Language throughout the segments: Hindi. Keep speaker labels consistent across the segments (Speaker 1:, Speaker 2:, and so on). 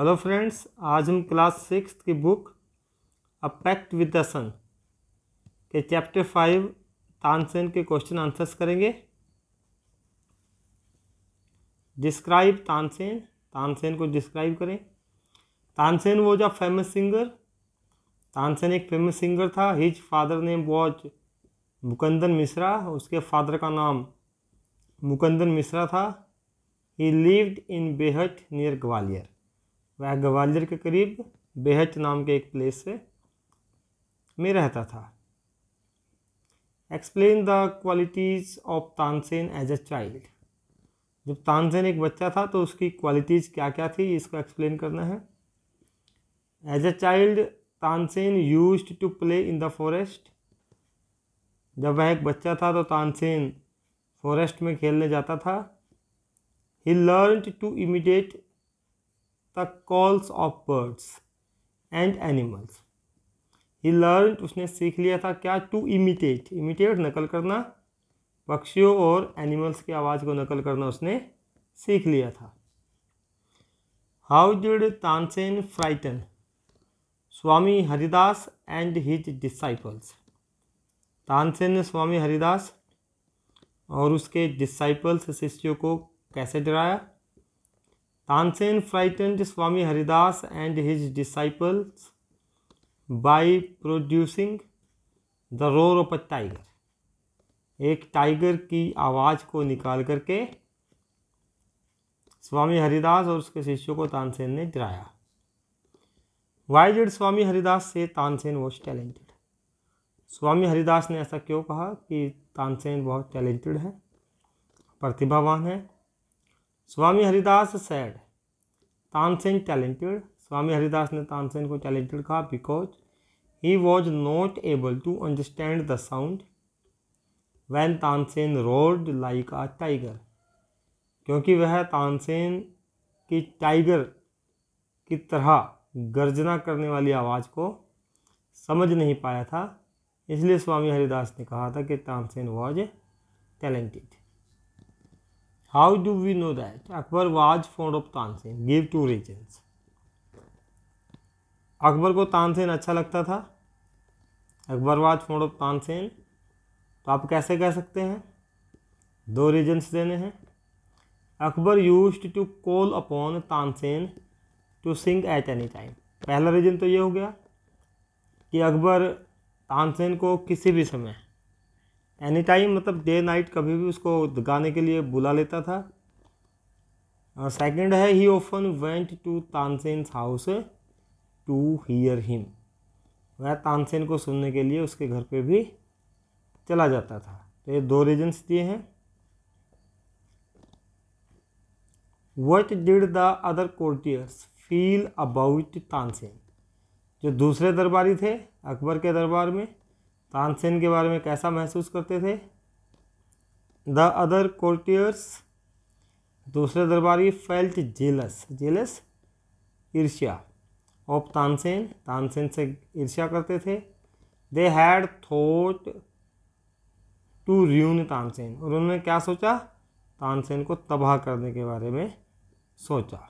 Speaker 1: हेलो फ्रेंड्स आज हम क्लास सिक्स की book A Pact with the Sun के चैप्टर फाइव तानसेन के क्वेश्चन आंसर्स करेंगे डिस्क्राइब तानसेन तानसेन को डिस्क्राइब करें तानसेन वो जो फेमस सिंगर तानसेन एक फेमस सिंगर था his father name was Mukandan Mishra उसके फादर का नाम मुकंदन मिश्रा था he lived in Behat near Gwalior वह ग्वालियर के करीब बेहच नाम के एक प्लेस से में रहता था explain the qualities of Tansen as a child जब तानसेन एक बच्चा था तो उसकी क्वालिटीज़ क्या क्या थी इसको एक्सप्लेन करना है as a child Tansen use to play in the forest जब वह एक बच्चा था तो तानसेन फॉरेस्ट में खेलने जाता था he learn to imitate the calls of birds and animals he learn उसने सीख लिया था क्या टू इमिटेट इमिटेट नकल करना पक्षियों और एनिमल्स की आवाज़ को नकल करना उसने सीख लिया था how did Tansen frighten Swami Haridas and his disciples Tansen ने स्वामी हरिदास और उसके डिसाइपल्स शिष्यों को कैसे डराया Tansen frightened Swami Haridas and his disciples by producing the roar of a tiger एक टाइगर की आवाज़ को निकाल करके स्वामी हरिदास और उसके शिष्यों को तानसेन ने डराया Y did Swami Haridas say Tansen was talented Swami Haridas ने ऐसा क्यों कहा कि तानसेन बहुत टैलेंटेड है प्रतिभावान है स्वामी हरिदास सैड तानसेन टैलेंटेड स्वामी हरिदास ने तानसेन को टैलेंटेड कहा because he was not able to understand the sound when Tansen roared like a tiger क्योंकि वह तानसेन की टाइगर की तरह गर्जना करने वाली आवाज़ को समझ नहीं पाया था इसलिए स्वामी हरिदास ने कहा था कि Tansen was talented how do we know that Akbar was fond of Tansen give two reasons Akbar को तानसेन अच्छा लगता था Akbar was fond of Tansen तो आप कैसे कह सकते हैं दो रीजन्स देने हैं Akbar use to call upon Tansen to sing at any time पहला रीजन तो ये हो गया कि अकबर तानसेन को किसी भी समय एनी टाइम मतलब डे नाइट कभी भी उसको गाने के लिए बुला लेता था सेकंड uh, है he often went to Tansen house to hear him वह तानसेन को सुनने के लिए उसके घर पे भी चला जाता था तो ये दो रीजन्स दिए हैं what did the other courtiers feel about Tansen जो दूसरे दरबारी थे अकबर के दरबार में तानसेन के बारे में कैसा महसूस करते थे द अदर कोर्टियर्स दूसरे दरबारी फेल्ट जेलस जेलस ईर्ष्या ऑफ तानसेन तानसेन से ईर्ष्या करते थे they had thought to ruin Tansen और उन्होंने क्या सोचा तानसेन को तबाह करने के बारे में सोचा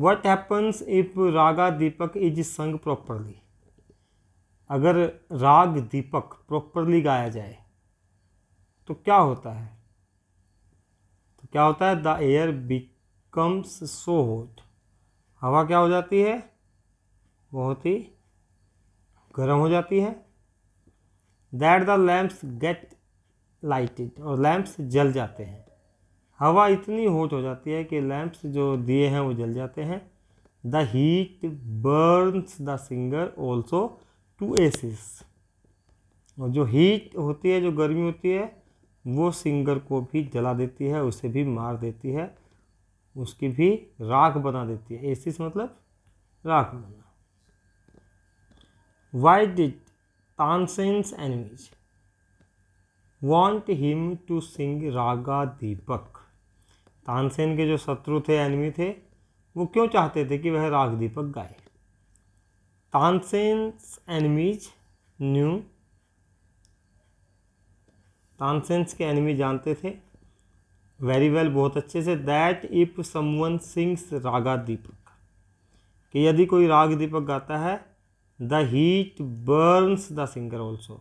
Speaker 1: what happens if raga Deepak is sung properly अगर राग दीपक प्रॉपरली गाया जाए तो क्या होता है तो क्या होता है the air becomes so hot हवा क्या हो जाती है बहुत ही गर्म हो जाती है that the lamps get lighted और लैम्प्स जल जाते हैं हवा इतनी होट हो जाती है कि लैंप्स जो दिए हैं वो जल जाते हैं the heat burns the singer also to ashes और जो हीट होती है जो गर्मी होती है वो सिंगर को भी जला देती है उसे भी मार देती है उसकी भी राख बना देती है एसिस मतलब राख बना why did Tansen's enemies want him to sing raga Deepak Tansen के जो शत्रु थे एनिमी थे वो क्यों चाहते थे कि वह राग दीपक गाए तानसेन एनिमीज न्यू तानसेंस के एनिमी जानते थे वेरी वेल well, बहुत अच्छे से that if someone sings raga Deepak कि यदि कोई राग दीपक गाता है the heat burns the singer also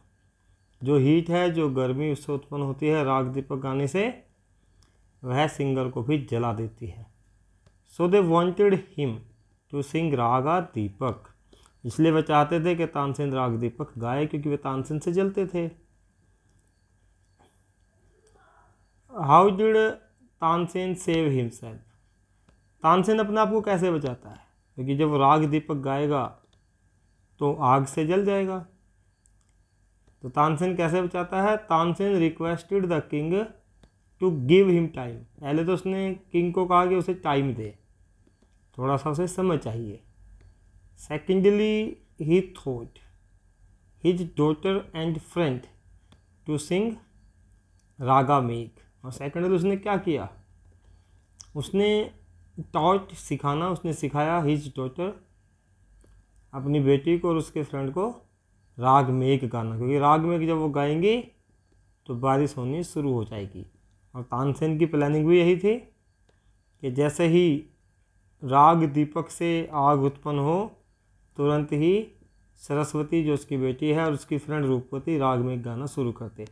Speaker 1: जो हीट है जो गर्मी उससे उत्पन्न होती है राग दीपक गाने से वह सिंगर को भी जला देती है so they wanted him to sing raga Deepak इसलिए वह चाहते थे कि तानसेन राग दीपक गाए क्योंकि वे तानसेन से जलते थे how did Tansen save himself Tansen अपने आप को कैसे बचाता है क्योंकि जब राग दीपक गाएगा तो आग से जल जाएगा तो तानसेन कैसे बचाता है Tansen requested the king to give him time पहले तो उसने किंग को कहा कि उसे टाइम दे थोड़ा सा उसे समय चाहिए secondly he thought his daughter and friend to sing raga Megh और सेकेंडली उसने क्या किया उसने टॉट सिखाना उसने सिखाया हिज डॉटर अपनी बेटी को और उसके फ्रेंड को राग मेघ गाना क्योंकि राग मेघ जब वो गाएंगे तो बारिश होनी शुरू हो जाएगी और तानसेन की प्लानिंग भी यही थी कि जैसे ही राग दीपक से आग उत्पन्न हो तुरंत ही सरस्वती जो उसकी बेटी है और उसकी फ्रेंड रूपवती राग में गाना शुरू करते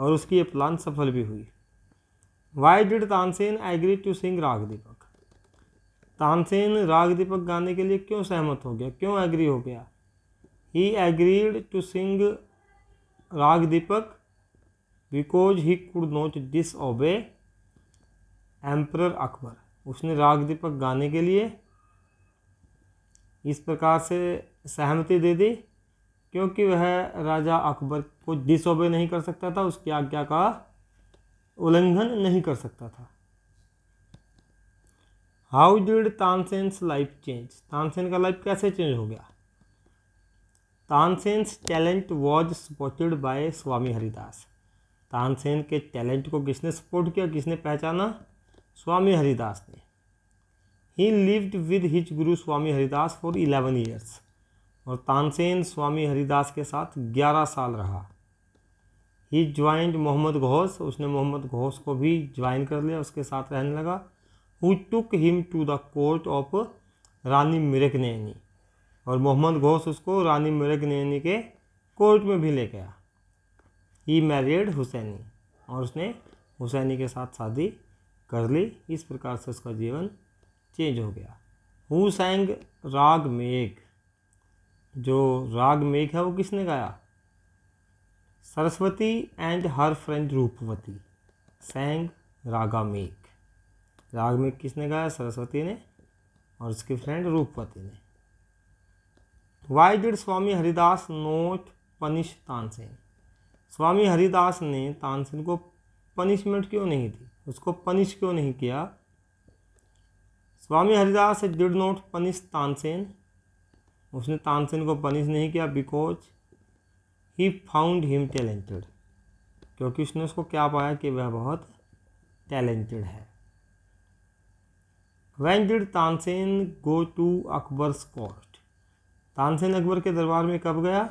Speaker 1: और उसकी ये प्लान सफल भी हुई why did Tansen agree to sing raga Deepak Tansen राग दीपक गाने के लिए क्यों सहमत हो गया क्यों एग्री हो गया ही agreed to sing raga Deepak because he could not obey emperor Akbar उसने राग दीपक गाने के लिए इस प्रकार से सहमति दे दी क्योंकि वह राजा अकबर को डिस ओबे नहीं कर सकता था उसकी आज्ञा का उल्लंघन नहीं कर सकता था how did Tansen's life change Tansen का लाइफ कैसे चेंज हो गया Tansen's talent was supported by Swami Haridas Tansen के टैलेंट को किसने सपोर्ट किया किसने पहचाना स्वामी हरिदास ने ही lived with his guru Swami Haridas for eleven years और तानसेन स्वामी हरिदास के साथ ग्यारह साल रहा ही ज्वाइंट मोहम्मद घोष उसने मोहम्मद घोष को भी ज्वाइन कर लिया उसके साथ रहने लगा who took him to the court of Rani Mrignayani और मोहम्मद घोष उसको रानी मिरकनैनी के कोर्ट में भी ले गया ही मैरिड हुसैनी और उसने हुसैनी के साथ शादी कर ली इस प्रकार से उसका जीवन चेंज हो गया हु सैंग राग मेघ जो राग मेघ है वो किसने गाया सरस्वती एंड हर फ्रेंड रूपवती सैंग रागा मेघ राग मेघ किसने गाया सरस्वती ने और उसकी फ्रेंड रूपवती ने why did Swami Haridas not punish Tansen Swami Haridas ने तानसेन को पनिशमेंट क्यों नहीं दी उसको पनिश क्यों नहीं किया Swami Haridas did not punish Tansen उसने तानसेन को पनिश नहीं किया because he found him talented क्योंकि उसने उसको क्या पाया कि वह बहुत टैलेंटेड है when did Tansen go to Akbar's court Tansen Akbar के दरबार में कब गया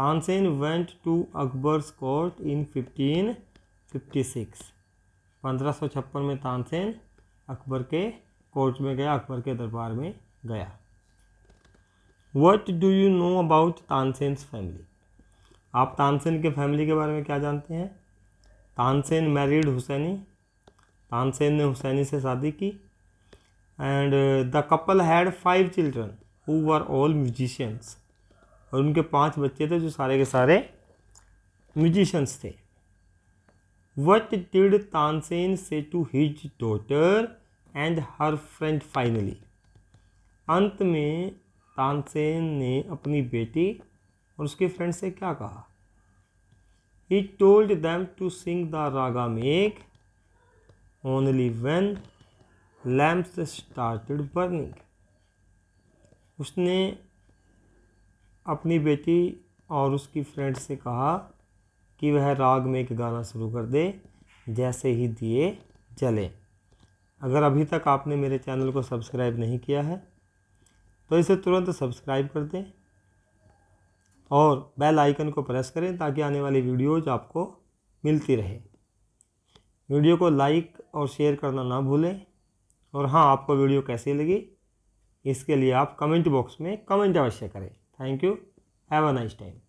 Speaker 1: Tansen went to Akbar's court in 1556. छप्पन में तानसेन अकबर के कोर्ट में गया अकबर के दरबार में गया what do you know about Tansen family आप तानसेन के फैमिली के बारे में क्या जानते हैं तानसेन मैरिड हुसैनी तानसेन ने हुसैनी से शादी की and the couple had five children who were all musicians और उनके पांच बच्चे थे जो सारे के सारे म्यूजिशंस थे what did Tansen say to his daughter and her friend finally अंत में तानसेन ने अपनी बेटी और उसके फ्रेंड से क्या कहा he told them to sing the raga Megh only when lamps started burning उसने अपनी बेटी और उसकी फ्रेंड से कहा कि वह राग में एक गाना शुरू कर दे जैसे ही दिए जले अगर अभी तक आपने मेरे चैनल को सब्सक्राइब नहीं किया है तो इसे तुरंत सब्सक्राइब कर दें और बेल आइकन को प्रेस करें ताकि आने वाली वीडियोज आपको मिलती रहे वीडियो को लाइक और शेयर करना ना भूलें और हाँ आपको वीडियो कैसी लगी इसके लिए आप कमेंट बॉक्स में कमेंट अवश्य करें Thank you. Have a nice time.